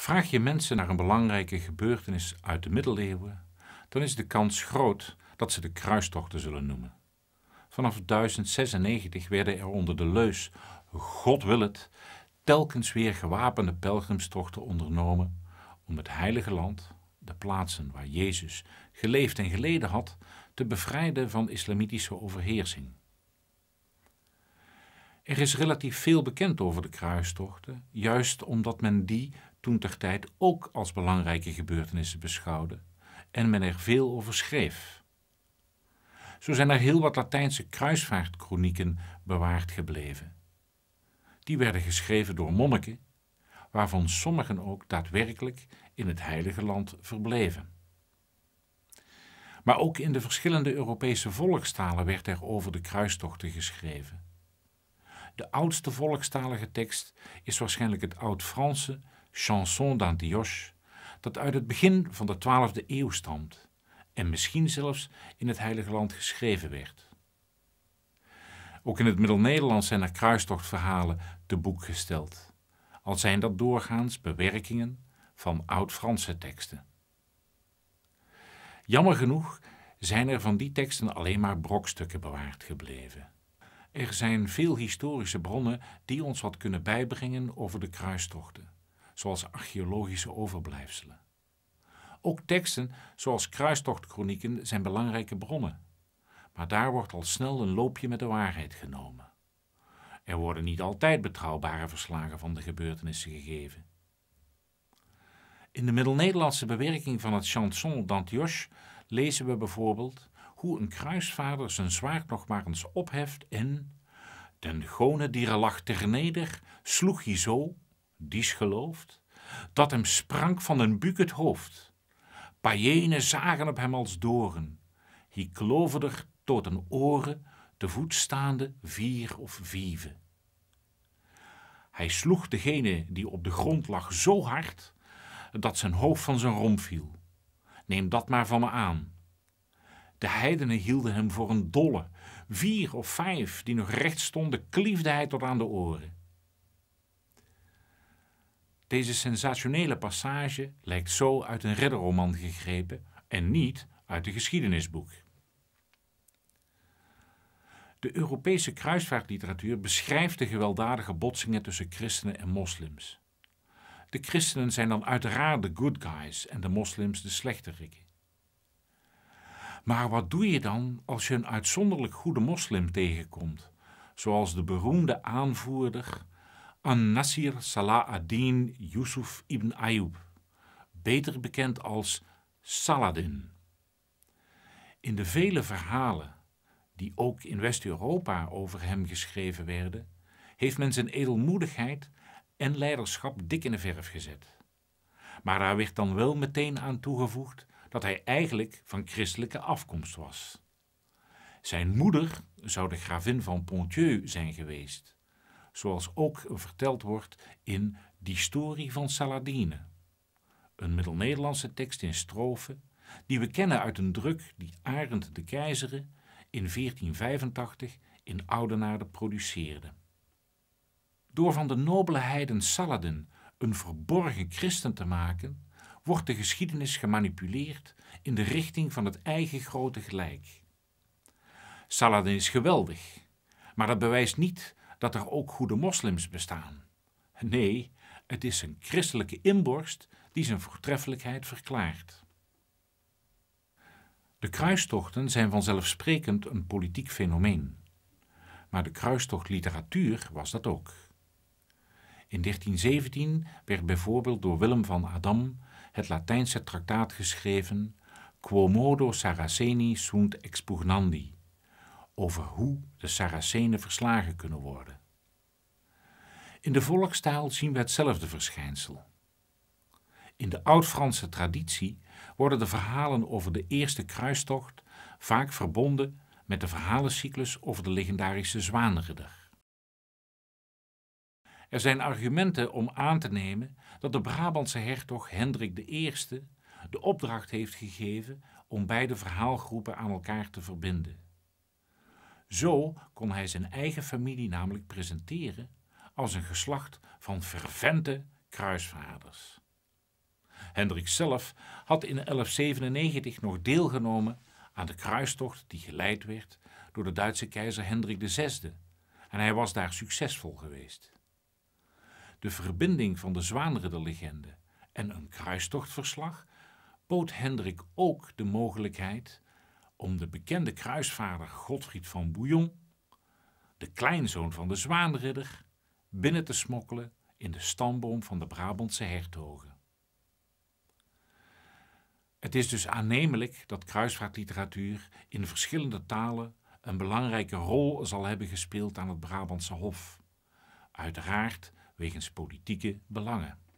Vraag je mensen naar een belangrijke gebeurtenis uit de middeleeuwen, dan is de kans groot dat ze de kruistochten zullen noemen. Vanaf 1096 werden er onder de leus, God wil het, telkens weer gewapende pelgrimstochten ondernomen om het heilige land, de plaatsen waar Jezus geleefd en geleden had, te bevrijden van islamitische overheersing. Er is relatief veel bekend over de kruistochten, juist omdat men die toen ter tijd ook als belangrijke gebeurtenissen beschouwde en men er veel over schreef. Zo zijn er heel wat Latijnse kruisvaartchronieken bewaard gebleven. Die werden geschreven door monniken, waarvan sommigen ook daadwerkelijk in het Heilige Land verbleven. Maar ook in de verschillende Europese volkstalen werd er over de kruistochten geschreven. De oudste volkstalige tekst is waarschijnlijk het Oud-Franse Chanson d'Antioche, dat uit het begin van de 12e eeuw stamt en misschien zelfs in het Heilige Land geschreven werd. Ook in het Middel-Nederlands zijn er kruistochtverhalen te boek gesteld, al zijn dat doorgaans bewerkingen van oud-Franse teksten. Jammer genoeg zijn er van die teksten alleen maar brokstukken bewaard gebleven. Er zijn veel historische bronnen die ons wat kunnen bijbrengen over de kruistochten zoals archeologische overblijfselen. Ook teksten zoals kruistochtchronieken zijn belangrijke bronnen, maar daar wordt al snel een loopje met de waarheid genomen. Er worden niet altijd betrouwbare verslagen van de gebeurtenissen gegeven. In de Middel-Nederlandse bewerking van het Chanson d'Antioche lezen we bijvoorbeeld hoe een kruisvader zijn zwaard nog maar eens opheft en... Den gone dierenlach ter neder, sloeg hij zo, dies geloofd dat hem sprank van een buk het hoofd. Pajenen zagen op hem als doren. Hij kloverde er tot een oren te voet staande vier of vier. Hij sloeg degene die op de grond lag zo hard dat zijn hoofd van zijn romp viel. Neem dat maar van me aan. De heidenen hielden hem voor een dolle. Vier of vijf die nog recht stonden, kliefde hij tot aan de oren. Deze sensationele passage lijkt zo uit een redderroman gegrepen en niet uit een geschiedenisboek. De Europese kruisvaartliteratuur beschrijft de gewelddadige botsingen tussen christenen en moslims. De christenen zijn dan uiteraard de good guys en de moslims de slechterikken. Maar wat doe je dan als je een uitzonderlijk goede moslim tegenkomt, zoals de beroemde aanvoerder An Nasir Salah ad-Din Yusuf ibn Ayyub, beter bekend als Saladin. In de vele verhalen die ook in West-Europa over hem geschreven werden, heeft men zijn edelmoedigheid en leiderschap dik in de verf gezet. Maar daar werd dan wel meteen aan toegevoegd dat hij eigenlijk van christelijke afkomst was. Zijn moeder zou de gravin van Ponthieu zijn geweest, zoals ook verteld wordt in Die story van Saladine. Een Middel-Nederlandse tekst in strofe, die we kennen uit een druk die Arend de Keizeren in 1485 in Oudenaarde produceerde. Door van de nobele heiden Saladin een verborgen christen te maken, wordt de geschiedenis gemanipuleerd in de richting van het eigen grote gelijk. Saladin is geweldig, maar dat bewijst niet dat er ook goede moslims bestaan. Nee, het is een christelijke inborst die zijn voortreffelijkheid verklaart. De kruistochten zijn vanzelfsprekend een politiek fenomeen. Maar de kruistochtliteratuur was dat ook. In 1317 werd bijvoorbeeld door Willem van Adam het Latijnse traktaat geschreven Quomodo Saraceni sunt expugnandi, over hoe de Saracenen verslagen kunnen worden. In de volkstaal zien we hetzelfde verschijnsel. In de oud-Franse traditie worden de verhalen over de eerste kruistocht vaak verbonden met de verhalencyclus over de legendarische Zwaanridder. Er zijn argumenten om aan te nemen dat de Brabantse hertog Hendrik I de opdracht heeft gegeven om beide verhaalgroepen aan elkaar te verbinden. Zo kon hij zijn eigen familie namelijk presenteren als een geslacht van vervente kruisvaarders. Hendrik zelf had in 1197 nog deelgenomen aan de kruistocht die geleid werd door de Duitse keizer Hendrik VI en hij was daar succesvol geweest. De verbinding van de Zwaanridderlegende en een kruistochtverslag bood Hendrik ook de mogelijkheid om de bekende kruisvaarder Godfried van Bouillon, de kleinzoon van de Zwaanridder, binnen te smokkelen in de stamboom van de Brabantse hertogen. Het is dus aannemelijk dat kruisvaartliteratuur in verschillende talen een belangrijke rol zal hebben gespeeld aan het Brabantse Hof, uiteraard wegens politieke belangen.